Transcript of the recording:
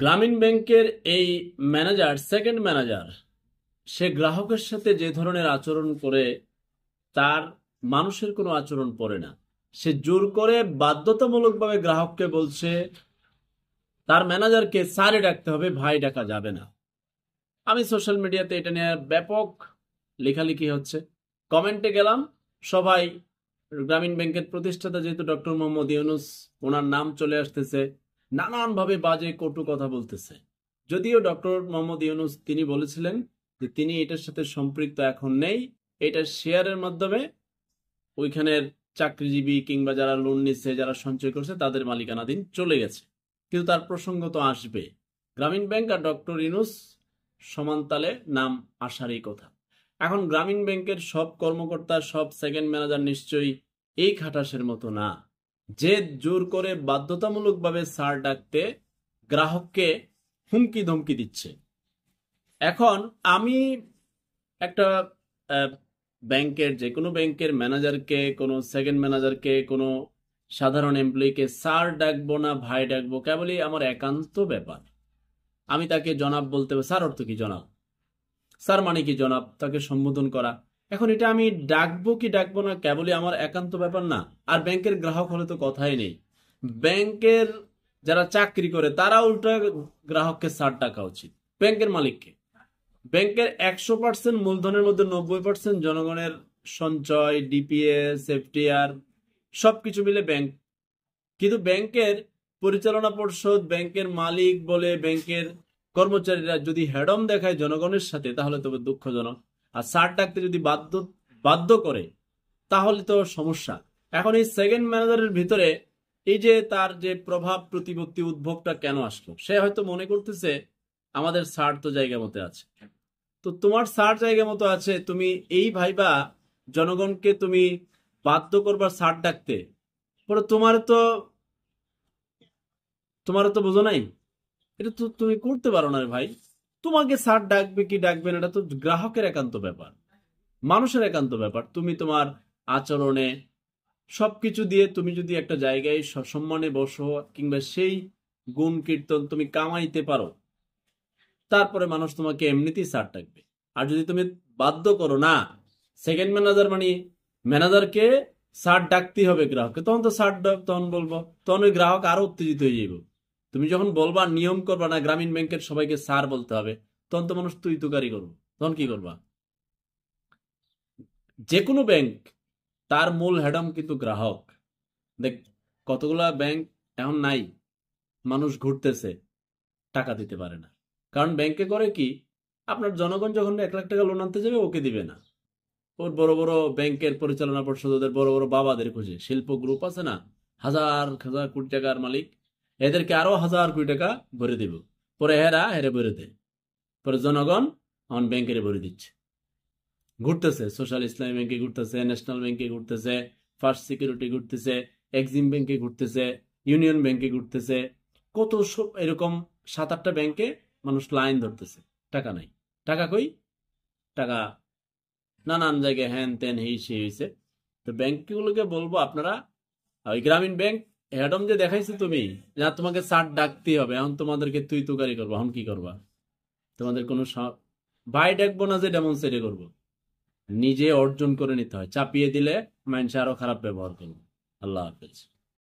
গ্রামীণ ব্যাংকের এই ম্যানেজার সেকেন্ড ম্যানেজার সে গ্রাহকের সাথে যে ধরনের আচরণ করে তার মানুষের কোনো আচরণ পড়ে না সে জোর করে বাধ্যতামূলকভাবে গ্রাহককে বলছে তার ম্যানেজারকে সারে ডাকতে হবে ভাই ডাকা যাবে না আমি সোশ্যাল মিডিয়াতে এটা নিয়ে ব্যাপক লেখালেখি হচ্ছে কমেন্টে গেলাম সবাই গ্রামীণ ব্যাংকের প্রতিষ্ঠাতা যেহেতু ডক্টর মোহাম্মদ ইউনুস ওনার নাম চলে আসতেছে নানানভাবে বাজে কটু কথা বলতেছে যদিও ডক্টর মোহাম্মদ ইউনুস তিনি বলেছিলেন যে তিনি এটার সাথে সম্পৃক্ত এখন নেই এটা শেয়ারের মাধ্যমে ওইখানের চাকরিজীবী কিংবা যারা লোন নিচ্ছে যারা সঞ্চয় করছে তাদের মালিকানাধীন চলে গেছে কিন্তু তার প্রসঙ্গ তো আসবে গ্রামীণ ব্যাংক আর ডক্টর ইনুস সমানতালে নাম আসার এই কথা এখন গ্রামীণ ব্যাংকের সব কর্মকর্তা সব সেকেন্ড ম্যানেজার নিশ্চয়ই এই খাটাসের মতো না যে জোর করে বাধ্যতামূলকভাবে সার ডাকতে গ্রাহককে হুমকি ধমকি দিচ্ছে এখন আমি একটা ব্যাংকের যে কোনো ব্যাংকের ম্যানেজারকে কোনো সেকেন্ড ম্যানেজারকে কোনো সাধারণ এমপ্লয়িকে স্যার ডাকবো না ভাই ডাকবো কেবলই আমার একান্ত ব্যাপার আমি তাকে জনাব বলতে হবে স্যার অর্থ কি জনাব স্যার মানে কি জনাব তাকে সম্বোধন করা এখন এটা আমি ডাকবো কি ডাকবো না কেবলই আমার একান্ত ব্যাপার না আর ব্যাংকের গ্রাহক হলে তো কথাই নেই ব্যাংকের যারা চাকরি করে তারা উল্টা গ্রাহককে সার ডাকা উচিত ব্যাংকের মালিককে ব্যাংকের একশো পার্সেন্ট মূলধনের মধ্যে নব্বই পার্সেন্ট জনগণের সঞ্চয় ডিপিএস এফটিআর সবকিছু মিলে ব্যাংক কিন্তু ব্যাংকের পরিচালনা পর্ষদ ব্যাংকের মালিক বলে ব্যাংকের কর্মচারীরা যদি হ্যাডম দেখায় জনগণের সাথে তাহলে তবে দুঃখজনক আর সার ডাকতে যদি বাধ্য বাধ্য করে তাহলে তো সমস্যা এখন এই সেকেন্ড ম্যানেজারের ভিতরে এই যে তার যে প্রভাব প্রতিপত্তি উদ্ভবটা কেন আসলো সে হয়তো মনে করতেছে আমাদের সার তো জায়গা মতো আছে তো তোমার সার জায়গা মতো আছে তুমি এই ভাইবা জনগণকে তুমি বাধ্য করবার সার ডাকতে পরে তোমার তো তোমার তো বোঝো নাই এটা তো তুমি করতে পারো না ভাই তোমাকে স্যার ডাকবে কি ডাকবে না এটা তো গ্রাহকের একান্ত ব্যাপার মানুষের একান্ত ব্যাপার তুমি তোমার আচরণে সবকিছু দিয়ে তুমি যদি একটা জায়গায় সসম্মানে বসো কিংবা সেই গুণ কীর্তন তুমি কামাইতে পারো তারপরে মানুষ তোমাকে এমনিতেই সার ডাকবে আর যদি তুমি বাধ্য করো না সেকেন্ড ম্যানেজার মানে ম্যানেজারকে সার ডাকতেই হবে গ্রাহককে তখন তো সার ডাক তখন বলবো তখন ওই গ্রাহক আরো উত্তেজিত হয়ে যাইব তুমি যখন বলবা নিয়ম করবা না গ্রামীণ ব্যাংকের সবাইকে স্যার বলতে হবে তখন তো মানুষ তুই তুকারি করবো তখন কি করবা যে কোনো ব্যাংক তার মূল হেডম কিন্তু গ্রাহক দেখ কতগুলা ব্যাংক এখন নাই মানুষ ঘুরতেছে টাকা দিতে পারে না কারণ ব্যাংকে করে কি আপনার জনগণ যখন এক লাখ টাকা লোন আনতে যাবে ওকে দিবে না ওর বড় বড় ব্যাংকের পরিচালনা পর্ষদ ওদের বড় বড় বাবাদের খুঁজে শিল্প গ্রুপ আছে না হাজার হাজার কোটি টাকার মালিক এদেরকে আরো হাজার কোটি টাকা ভরে দিব পরে এরা হেরে ভরে দেয় পরে জনগণ অন ব্যাংকের ভরে দিচ্ছে ঘুরতেছে সোশ্যাল ইসলামী ব্যাংকে ঘুরতেছে ন্যাশনাল ব্যাংকে ঘুরতেছে ফার্স্ট সিকিউরিটি ঘুরতেছে এক্সিম ব্যাংকে ঘুরতেছে ইউনিয়ন ব্যাংকে ঘুরতেছে কত সব এরকম সাত আটটা ব্যাংকে মানুষ লাইন ধরতেছে টাকা নাই টাকা কই টাকা নানান জায়গায় হ্যান তেন হি সে হয়েছে তো ব্যাংকগুলোকে বলবো আপনারা ওই গ্রামীণ ব্যাংক অ্যাডম যে দেখাইছো তুমি না তোমাকে স্যার ডাকতেই হবে এখন তোমাদেরকে তুই তুকারি করবো এখন কি করবা তোমাদের কোনো ভাই ডাকবো না যে ডেমন সেটে করবো নিজে অর্জন করে নিতে হয় চাপিয়ে দিলে মানুষ আরো খারাপ ব্যবহার করবো আল্লাহ হাফিজ